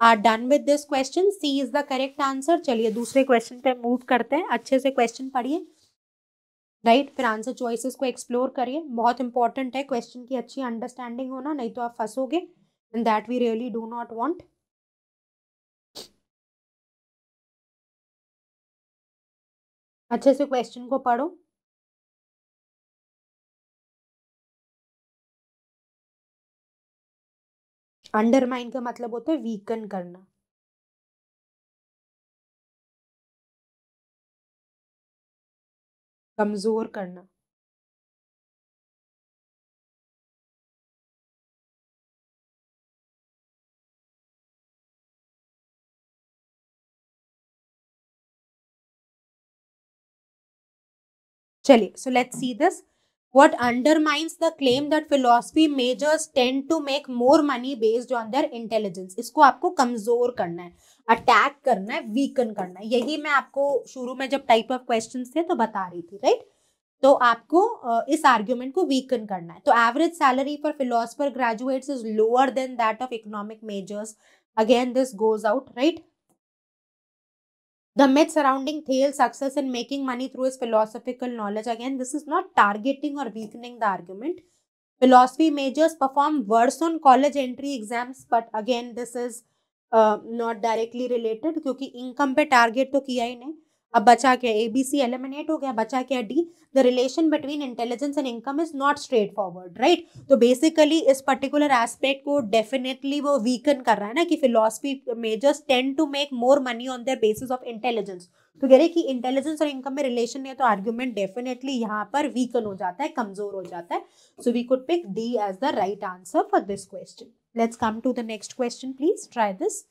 are done with this question C is the correct answer चलिए दूसरे क्वेश्चन पे मूव करते हैं अच्छे से क्वेश्चन पढ़िए राइट right? फिर आंसर चॉइसेस को एक्सप्लोर करिए बहुत इंपॉर्टेंट है क्वेश्चन की अच्छी अंडरस्टैंडिंग होना नहीं तो आप फंसोगे and that we really do not want अच्छे से क्वेश्चन को पढ़ो अंडरमाइन का मतलब होता है वीकन करना कमजोर करना चलिए so let see this what undermines the claim that philosophy majors tend to make more money based on their intelligence इसको आपको कमजोर करना है अटैक करना है वीकन करना है यही मैं आपको शुरू में जब टाइप ऑफ क्वेश्चन थे तो बता रही थी राइट तो आपको इस आर्ग्यूमेंट को वीकन करना है तो average salary for philosopher graduates is lower than that of economic majors again this goes out right the myth surrounding Thales success in making money through is philosophical knowledge again this is not targeting और weakening the argument philosophy majors perform worse on college entry exams but again this is not directly related क्योंकि income पे target तो किया ही नहीं अब बचा क्या A B C eliminate हो गया बचा क्या D the relation between intelligence and income is not straightforward right तो बेसिकली इस पर्टिकुलर एस्पेक्ट को डेफिनेटली वो वीकन कर रहा है ना कि philosophy majors tend to make more money on their basis of intelligence तो कह रहे कि इंटेलिजेंस और इनकम में रिलेशन है तो आर्ग्यूमेंट डेफिनेटली यहाँ पर वीकन हो जाता है कमजोर हो जाता है so we could pick D as the right answer for this question Let's come to the next question, please. Try this.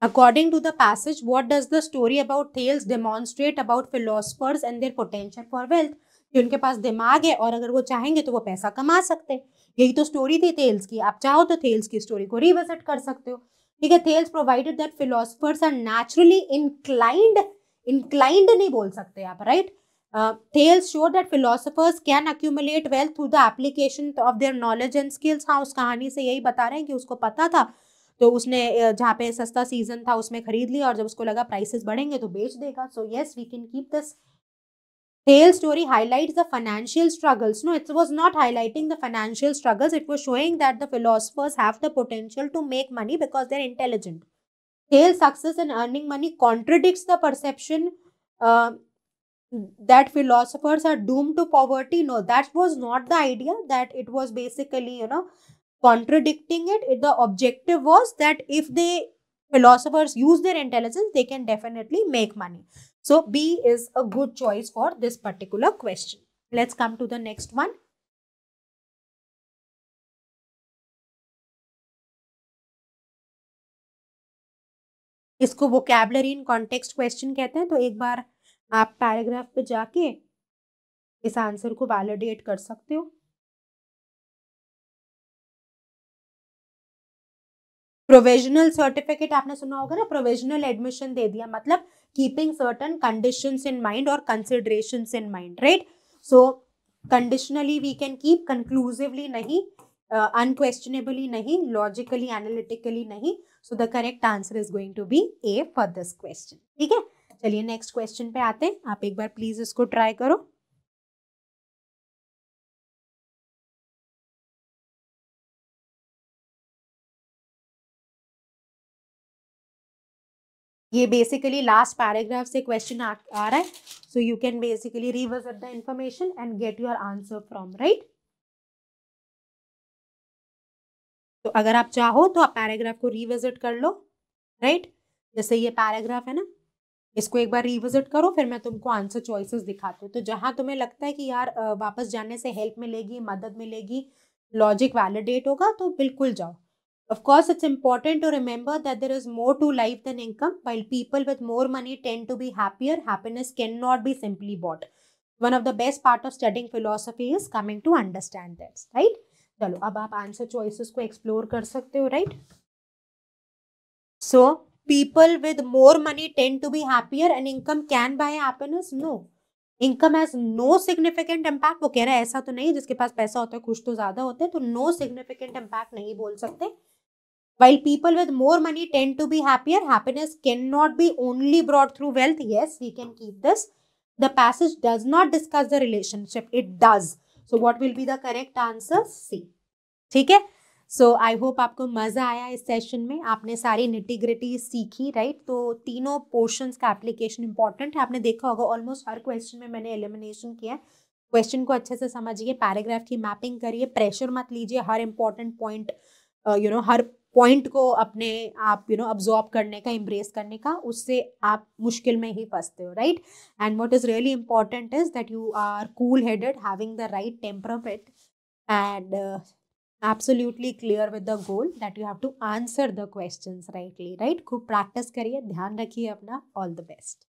According to the passage, what does the story about Thales demonstrate about philosophers and their potential for wealth? कि उनके पास दिमाग है और अगर वो चाहेंगे तो वो पैसा कमा सकते हैं यही तो स्टोरी थी थेल्स की आप चाहो तो थेल्स की स्टोरी को रिविजिट कर सकते हो ठीक है Thales provided that philosophers are naturally inclined inclined नहीं बोल सकते आप right Thales show that philosophers can accumulate wealth through the application of their knowledge and skills हाँ उस कहानी से यही बता रहे हैं कि उसको पता था तो उसने uh, जहाँ पे सस्ता सीजन था उसमें खरीद लिया और जब उसको लगा प्राइसेस बढ़ेंगे तो बेच देगा so yes we can keep this tale story highlight the financial struggles no it was not highlighting the financial struggles it was showing that the philosophers have the potential to make money because they're intelligent Fail success in earning money contradicts the perception uh, that philosophers are doomed to poverty. No, that was not the idea. That it was basically, you know, contradicting it. it the objective was that if the philosophers use their intelligence, they can definitely make money. So B is a good choice for this particular question. Let's come to the next one. इसको vocabulary in context question कहते हैं तो एक बार आप paragraph पे जाके इस आंसर को वैलिडेट कर सकते हो प्रोविजनल सर्टिफिकेट आपने सुना होगा ना प्रोविजनल एडमिशन दे दिया मतलब keeping certain condition in mind और consideration in mind right so conditionally we can keep conclusively नहीं अनक्वेश्चनेबली uh, नहीं लॉजिकली एनालिटिकली नहीं so the correct answer is going to be A for this question ठीक है चलिए next question पे आते हैं आप एक बार प्लीज इसको ट्राई करो ये बेसिकली लास्ट पैराग्राफ से क्वेश्चन आ, आ रहा है so you can basically reverse the information and get your answer from right तो अगर आप चाहो तो आप पैराग्राफ को रिविजिट कर लो राइट जैसे ये पैराग्राफ है ना इसको एक बार रिविजिट करो फिर मैं तुमको आंसर चॉइसेस दिखाती हूँ तो जहाँ तुम्हें लगता है कि यार वापस जाने से हेल्प मिलेगी मदद मिलेगी लॉजिक वैलिडेट होगा तो बिल्कुल जाओ of course it's important to remember that there is more to life than income while people with more money tend to be happier happiness can not be simply bought one of the best part of studying philosophy is coming to understand that right चलो अब आप answer choices को explore कर सकते हो right so people with more money tend to be happier and income can buy happiness no income has no significant impact वो कह रहा है ऐसा तो नहीं है जिसके पास पैसा होता है कुछ तो ज्यादा होता है तो नो सिग्निफिकेंट इम्पैक्ट नहीं बोल सकते while people with more money tend to be happier happiness can not be only brought through wealth yes we can keep this the passage does not discuss the relationship it does so what will be the correct answer C ठीक है सो I hope आपको मज़ा आया इस session में आपने सारी nitty-gritty सीखी राइट right? तो तीनों पोर्शंस का एप्लीकेशन इंपॉर्टेंट है आपने देखा होगा ऑलमोस्ट हर क्वेश्चन में मैंने एलिमिनेशन किया है क्वेश्चन को अच्छे से समझिए पैराग्राफ की मैपिंग करिए प्रेशर मत लीजिए हर इंपॉर्टेंट पॉइंट यू नो हर पॉइंट को अपने आप यू नो अब्जॉर्ब करने का एम्ब्रेस करने का उससे आप मुश्किल में ही फंसते हो right and what is really important is that you are cool headed having the right temperament and absolutely clear with the goal that you have to answer the question rightly right खूब practice करिए ध्यान रखिए अपना all the best